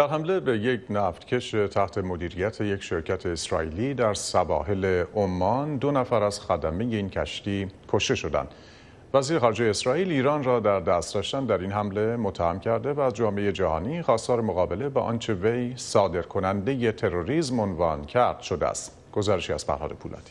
در حمله به یک نفتکش تحت مدیریت یک شرکت اسرائیلی در سواحل عمان دو نفر از خدمه این کشتی کشته شدند. وزیر خارجه اسرائیل ایران را در دست داشتن در این حمله متهم کرده و از جامعه جهانی خواستار مقابله با آنچه وی صادر کننده تروریسم عنوان کرد شده است. گزارشی از فرهاد پولادی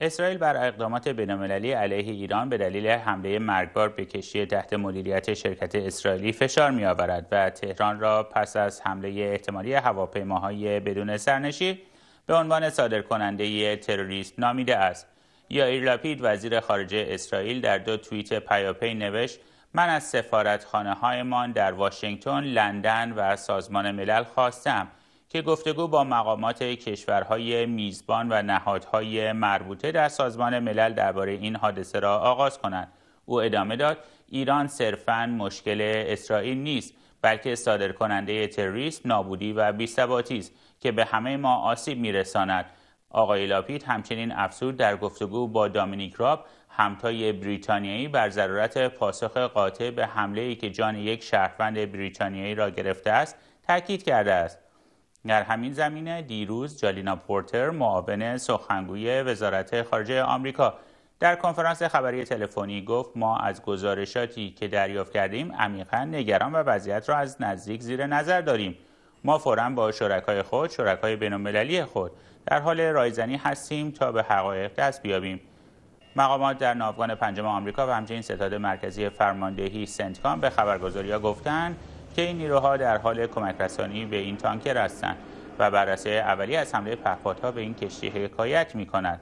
اسرائیل بر اقدامات بینالمللی علیه ایران به دلیل حمله مرگبار به کشتی تحت مدیریت شرکت اسرائیلی فشار میآورد و تهران را پس از حمله احتمالی هواپیماهای بدون سرنشین به عنوان صادرکننده تروریست نامیده است یا لاپید وزیر خارجه اسرائیل در دو توییت پیاپی نوشت من از سفارتخانه هایمان در واشنگتن، لندن و سازمان ملل خواستم که گفتگو با مقامات کشورهای میزبان و نهادهای مربوطه در سازمان ملل درباره این حادثه را آغاز کنند او ادامه داد ایران صرفا مشکل اسرائیل نیست بلکه صادر کننده تروریسم نابودی و بیثباتی است که به همه ما آسیب میرساند آقای لاپید همچنین افسود در گفتگو با دامینیک راب همتای بریتانیایی بر ضرورت پاسخ قاطع به حمله ای که جان یک شهروند بریتانیایی را گرفته است تاکید کرده است در همین زمینه دیروز جالینا پورتر معاون سخنگوی وزارت خارجه آمریکا در کنفرانس خبری تلفنی گفت ما از گزارشاتی که دریافت کردیم عمیقا نگران و وضعیت را از نزدیک زیر نظر داریم ما فورا با شرکای خود شرکای بینالمللی خود در حال رایزنی هستیم تا به حقایق دست بیابیم مقامات در ناوگان پنجم آمریکا و همچنین ستاد مرکزی فرماندهی سنتکام به خبرگزاریها گفتند که این نیروها در حال کمک رسانی به این تانکر هستند و بررسی اولی از حمله پهپادها به این کشتی حکایت می کند.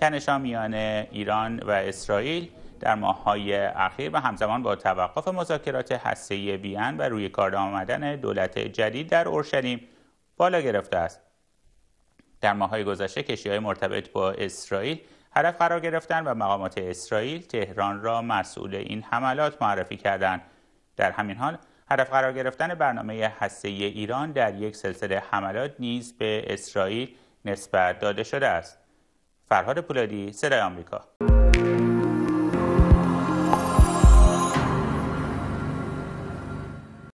تنشان میان ایران و اسرائیل در ماههای اخیر و همزمان با توقف مذاکرات هسته‌ای وین و روی کار آمدن دولت جدید در اورشلیم بالا گرفته است. در ماههای گذشته های مرتبط با اسرائیل هدف قرار گرفتن و مقامات اسرائیل تهران را مسئول این حملات معرفی کردند. در همین حال هدف قرار گرفتن برنامه هسته‌ای ایران در یک سلسله حملات نیز به اسرائیل نسبت داده شده است. فرهاد پولادی، صدای آمریکا.